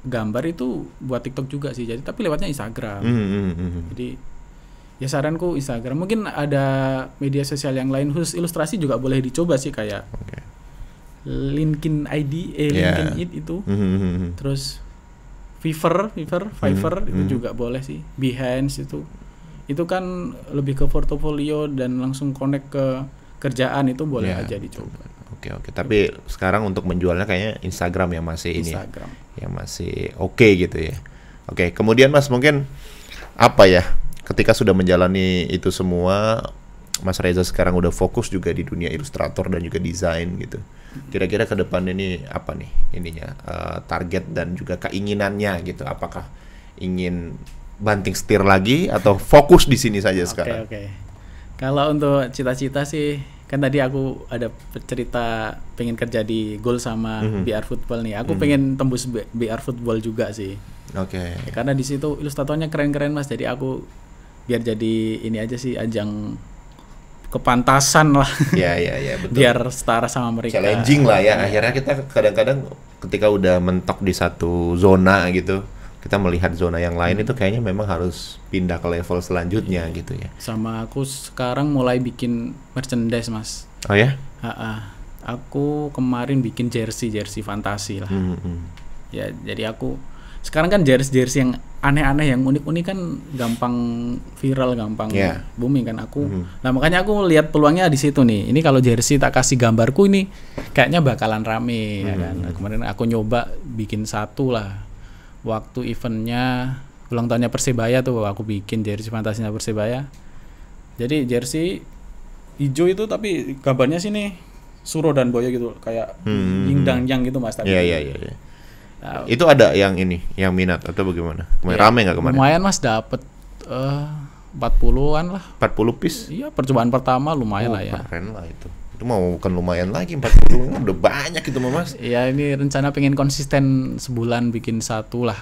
A: gambar itu buat TikTok juga sih, jadi tapi lewatnya Instagram. Hmm,
B: hmm, hmm, hmm.
A: Jadi ya saranku Instagram. Mungkin ada media sosial yang lain khusus ilustrasi juga boleh dicoba sih kayak. Okay LinkedIn ID, eh LinkedIn it itu, mm-hmm. terus Fiverr, Fiverr, Fiverr mm-hmm. itu mhm. juga boleh sih, Behance itu, itu kan lebih ke portofolio dan langsung connect ke kerjaan itu boleh yeah. aja dicoba.
B: Oke okay, oke. Okay. Tapi okay. sekarang untuk menjualnya kayaknya Instagram yang masih ya. Instagram. ini, yang masih oke okay gitu ya. Oke. Okay. Kemudian Mas mungkin apa ya? Ketika sudah menjalani itu semua, Mas Reza sekarang udah fokus juga di dunia ilustrator dan juga desain gitu kira-kira ke depan ini apa nih ininya uh, target dan juga keinginannya gitu apakah ingin banting setir lagi atau fokus di sini saja sekarang
A: oke okay. kalau untuk cita-cita sih kan tadi aku ada cerita pengen kerja di Goal sama mm -hmm. BR Football nih. Aku mm -hmm. pengen tembus BR Football juga sih. Oke. Okay. karena di situ ilustratornya keren-keren Mas. Jadi aku biar jadi ini aja sih ajang kepantasan lah. Iya iya iya betul. Biar setara sama mereka. Challenging lah ya. Akhirnya kita kadang-kadang
B: ketika udah mentok di satu zona gitu, kita melihat zona yang lain hmm. itu kayaknya memang harus pindah ke level selanjutnya iya. gitu ya.
A: Sama aku sekarang mulai bikin merchandise, Mas. Oh ya? ha Aku kemarin bikin jersey-jersey fantasi lah. Hmm, hmm. Ya, jadi aku sekarang kan jersey-jersey yang aneh-aneh yang unik-unik kan gampang viral, gampang yeah. booming kan aku. Mm. Nah, makanya aku lihat peluangnya di situ nih. Ini kalau jersey tak kasih gambarku ini kayaknya bakalan rame mm. ya hmm. kan. Nah, kemarin aku nyoba bikin satu lah. Waktu eventnya ulang tahunnya Persebaya tuh aku bikin jersey fantasinya Persebaya. Jadi jersey hijau itu tapi gambarnya sini Suro dan Boyo gitu kayak mm. yin yang gitu Mas tadi. yeah, yeah,
B: yeah. Iya itu ada yang ini, yang minat atau bagaimana? Kemarin ya, rame nggak kemarin?
A: Lumayan mas, dapat eh, empat an lah. Empat puluh piece? Iya, percobaan pertama lumayan oh, lah ya. Keren lah itu. Itu mau bukan lumayan lagi empat puluh, udah banyak itu mas. Iya, ini rencana pengen konsisten sebulan bikin satu lah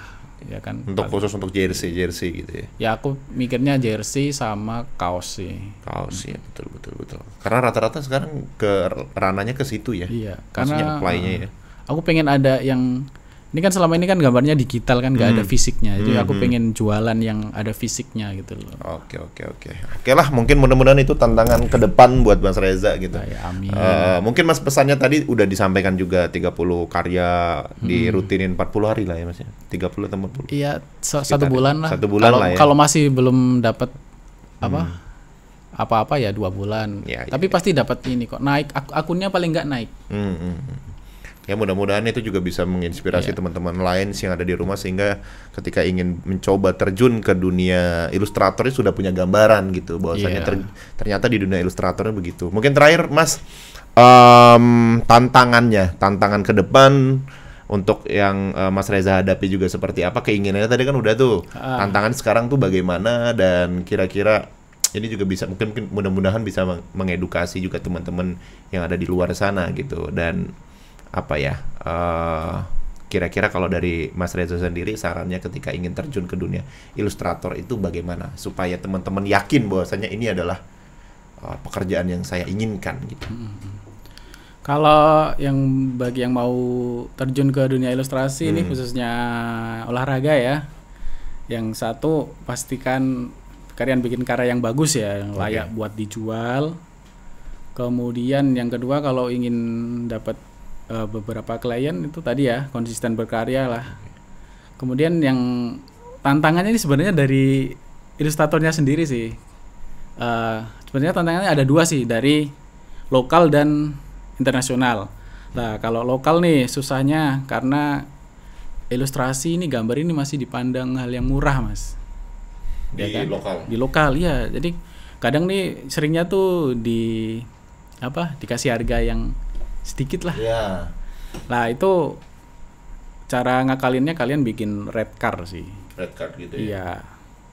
B: ya kan untuk khusus untuk jersey jersey gitu ya
A: ya aku mikirnya jersey sama
B: kaos sih kaos hmm. ya betul betul betul karena rata-rata sekarang ke rananya ke situ ya iya Maksudnya karena apply ya
A: aku pengen ada yang ini kan selama ini kan gambarnya digital kan nggak hmm. ada fisiknya jadi hmm. aku hmm. pengen jualan yang ada fisiknya gitu loh oke oke oke
B: oke lah mungkin mudah-mudahan itu tantangan ke depan buat Mas Reza gitu Ay, amin. Uh, mungkin Mas pesannya tadi udah disampaikan juga 30 karya di hmm. rutinin 40 hari lah ya Mas ya puluh atau 40
A: iya satu bulan lah satu bulan kalo, lah ya kalau masih belum dapat apa hmm. apa-apa ya dua bulan ya, tapi ya, pasti ya. dapat ini kok naik akunnya paling nggak naik hmm, hmm, hmm
B: ya mudah-mudahan itu juga bisa menginspirasi yeah. teman-teman lain sih yang ada di rumah sehingga ketika ingin mencoba terjun ke dunia ilustrator sudah punya gambaran gitu bahwasanya yeah. ter ternyata di dunia ilustratornya begitu mungkin terakhir mas um, tantangannya tantangan ke depan untuk yang uh, Mas Reza hadapi juga seperti apa keinginannya tadi kan udah tuh ah. tantangan sekarang tuh bagaimana dan kira-kira ini juga bisa mungkin mudah-mudahan bisa mengedukasi juga teman-teman yang ada di luar sana gitu dan apa ya uh, kira-kira kalau dari Mas Reza sendiri sarannya ketika ingin terjun ke dunia ilustrator itu bagaimana supaya teman-teman yakin bahwasanya ini adalah uh, pekerjaan yang saya inginkan gitu. Hmm, hmm.
A: Kalau yang bagi yang mau terjun ke dunia ilustrasi hmm. ini khususnya olahraga ya, yang satu pastikan kalian bikin karya yang bagus ya, yang layak okay. buat dijual. Kemudian yang kedua kalau ingin dapat uh, beberapa klien itu tadi ya konsisten berkarya lah. Kemudian yang tantangannya ini sebenarnya dari ilustratornya sendiri sih. Uh, sebenarnya tantangannya ada dua sih dari lokal dan internasional. Nah kalau lokal nih susahnya karena ilustrasi ini gambar ini masih dipandang hal yang murah mas.
B: Di ya kan? lokal. Di
A: lokal ya. Jadi kadang nih seringnya tuh di apa dikasih harga yang sedikit lah. Iya. Nah itu cara ngakalinnya kalian bikin red card sih.
B: Red card gitu ya. Iya.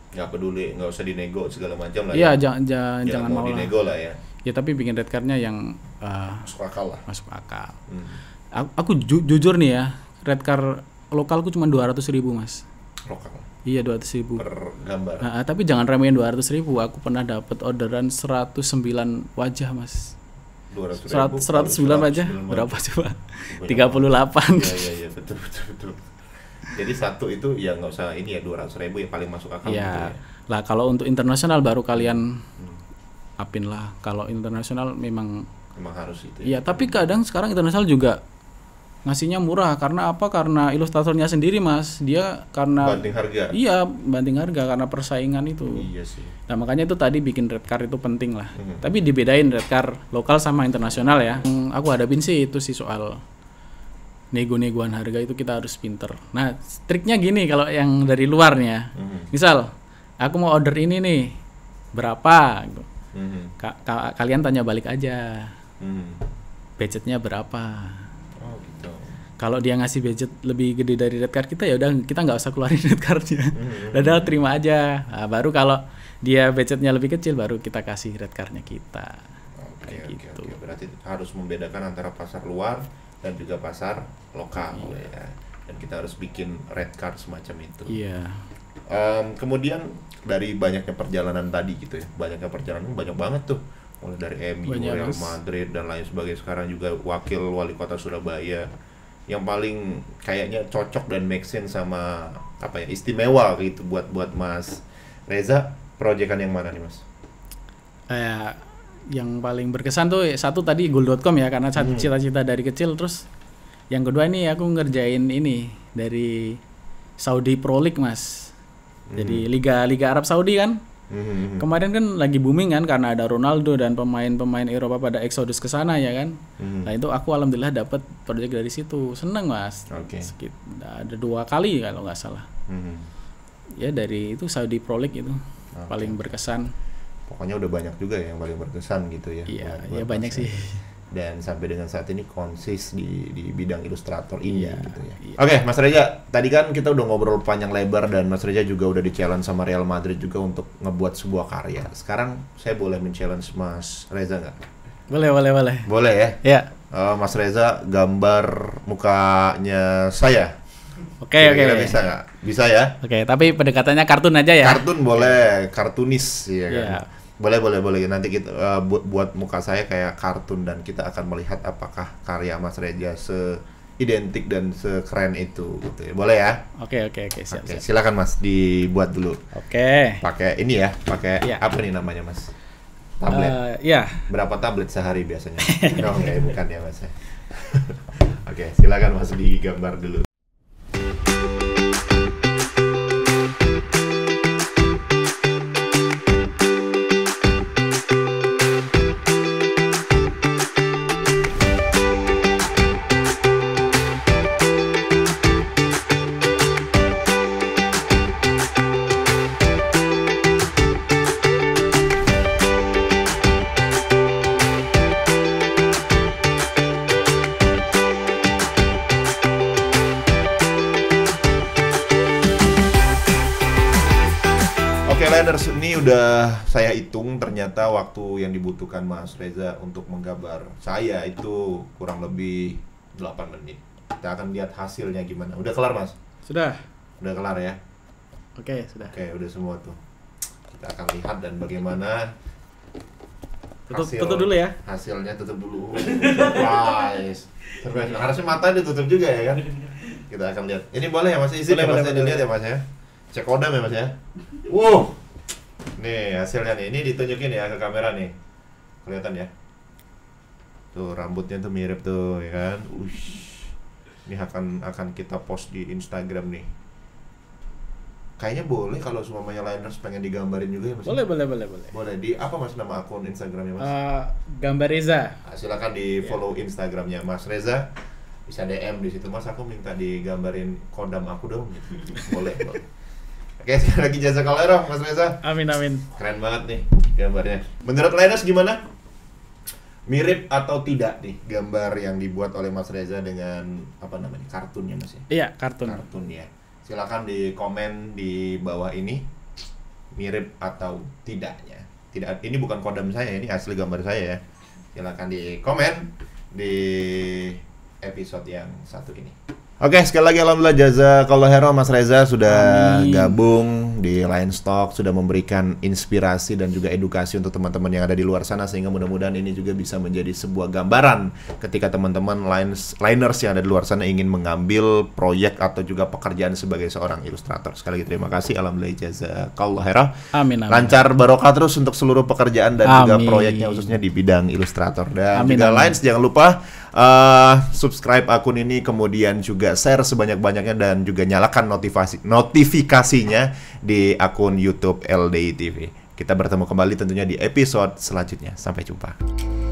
B: Gak peduli, nggak usah dinego segala macam lah. Iya, ya. jangan jangan jangan mau dinego lah ya.
A: Ya tapi bikin red cardnya yang uh, masuk akal lah. Masuk akal. Hmm. Aku, aku ju jujur nih ya, red card lokalku cuma dua ratus ribu mas. Lokal. Iya dua ratus ribu. Per gambar. Nah, tapi jangan remehin dua ratus ribu. Aku pernah dapat orderan seratus sembilan wajah mas.
B: 200 seratus sembilan aja berapa
A: coba tiga puluh delapan iya,
B: iya iya betul betul betul jadi satu itu ya nggak usah ini ya dua ratus ribu ya paling masuk akal ya, ya.
A: lah kalau untuk internasional baru kalian hmm. apin lah kalau internasional memang memang harus itu ya, ya tapi kadang sekarang internasional juga ngasihnya murah karena apa karena ilustratornya sendiri mas dia karena banting harga iya banting harga karena persaingan itu iya sih nah makanya itu tadi bikin red car itu penting lah hmm. tapi dibedain red car lokal sama internasional ya hmm, aku hadapin sih itu sih soal nego-negoan harga itu kita harus pinter nah triknya gini kalau yang dari luarnya hmm. misal aku mau order ini nih berapa gitu. hmm. Ka ka kalian tanya balik aja hmm. budgetnya berapa kalau dia ngasih budget lebih gede dari red card kita ya udah kita nggak usah keluarin red cardnya mm-hmm. terima aja nah, baru kalau dia budgetnya lebih kecil baru kita kasih red cardnya kita okay, kayak okay, gitu okay.
B: berarti harus membedakan antara pasar luar dan juga pasar lokal iya. ya dan kita harus bikin red card semacam itu iya um, kemudian dari banyaknya perjalanan tadi gitu ya banyaknya perjalanan banyak banget tuh mulai dari MU, Real Madrid dan lain sebagainya sekarang juga wakil wali kota Surabaya yang paling kayaknya cocok dan make sense sama apa ya istimewa gitu buat buat Mas Reza proyekan yang mana nih Mas?
A: Eh, yang paling berkesan tuh eh, satu tadi gold.com ya karena satu hmm. cita-cita dari kecil terus yang kedua ini aku ngerjain ini dari Saudi Pro League Mas. Jadi hmm. liga liga Arab Saudi kan hmm Kemarin kan lagi booming kan karena ada Ronaldo dan pemain-pemain Eropa pada eksodus ke sana ya kan. Mm-hmm. Nah itu aku alhamdulillah dapat proyek dari situ. Seneng mas. Oke. Okay. Nah, ada dua kali kalau nggak salah. Mm-hmm. Ya dari itu Saudi Pro League itu okay. paling berkesan. Pokoknya udah banyak juga ya yang paling berkesan gitu ya. Iya,
B: iya ya banyak sih dan sampai dengan saat ini konsis di di bidang ilustrator ini iya, gitu ya. Iya. Oke, okay, Mas Reza, tadi kan kita udah ngobrol panjang lebar dan Mas Reza juga udah di challenge sama Real Madrid juga untuk ngebuat sebuah karya. Sekarang saya boleh men-challenge Mas Reza nggak?
A: Boleh, boleh, boleh. Boleh ya? Iya.
B: Uh, Mas Reza gambar mukanya saya.
A: Oke, okay, oke. Okay. Bisa nggak? Bisa ya? Oke, okay, tapi pendekatannya kartun aja ya. Kartun
B: boleh, kartunis ya kan. Iya boleh boleh boleh nanti kita uh, bu buat muka saya kayak kartun dan kita akan melihat apakah karya Mas Reja se identik dan sekeren itu gitu ya. Boleh ya? Oke, oke, oke, siap, oke, siap. Silakan Mas dibuat dulu. Oke. Pakai ini ya, pakai ya. apa nih namanya Mas? Tablet. Uh, ya. Berapa tablet sehari biasanya? oh, enggak, ya, bukan ya Mas. Ya. oke, silakan Mas digambar dulu. yang dibutuhkan Mas Reza untuk menggambar saya itu kurang lebih 8 menit. Kita akan lihat hasilnya gimana. Udah kelar, Mas? Sudah. Udah kelar ya? Oke, okay, sudah. Oke, okay, udah semua tuh. Kita akan lihat dan bagaimana
A: tutup, hasil, tutup dulu ya.
B: Hasilnya tutup dulu. Surprise. Surprise. Harusnya mata ditutup juga ya kan? Kita akan lihat. Ini boleh ya Mas? Isi boleh, ya Mas? Boleh, boleh, dilihat ya Mas ya? Cek kodam ya Mas ya? Wow. Nih hasilnya nih, ini ditunjukin ya ke kamera nih. Kelihatan ya. Tuh rambutnya tuh mirip tuh ya kan. Ush. Ini akan akan kita post di Instagram nih. Kayaknya boleh kalau semuanya liners pengen digambarin juga ya mas. Boleh boleh boleh boleh. Boleh di apa mas nama akun Instagramnya mas?
A: Uh, gambar Reza.
B: Nah, silakan di iya. follow yeah. Instagramnya Mas Reza bisa DM di situ mas aku minta digambarin kodam aku dong boleh boleh Oke, sekali lagi jasa kalero, Mas Reza. Amin, amin. Keren banget nih gambarnya. Menurut Lenas gimana? mirip atau tidak nih gambar yang dibuat oleh Mas Reza dengan apa namanya kartunnya Mas ya? Iya kartun. Kartun ya. Silakan di komen di bawah ini mirip atau tidaknya. Tidak ini bukan kodam saya ini asli gambar saya ya. Silakan di komen di episode yang satu ini. Oke, sekali lagi alhamdulillah jaza kalau hero Mas Reza sudah Amin. gabung di Line Stock, sudah memberikan inspirasi dan juga edukasi untuk teman-teman yang ada di luar sana sehingga mudah-mudahan ini juga bisa menjadi sebuah gambaran ketika teman-teman lines liners yang ada di luar sana ingin mengambil proyek atau juga pekerjaan sebagai seorang ilustrator. Sekali lagi terima kasih alhamdulillah kalau hero. Amin, amin. Lancar barokah terus untuk seluruh pekerjaan dan amin. juga proyeknya khususnya di bidang ilustrator dan amin, juga amin. Lines jangan lupa uh, subscribe akun ini kemudian juga juga share sebanyak-banyaknya dan juga nyalakan notifikasi notifikasinya di akun YouTube LDI TV. Kita bertemu kembali tentunya di episode selanjutnya. Sampai jumpa.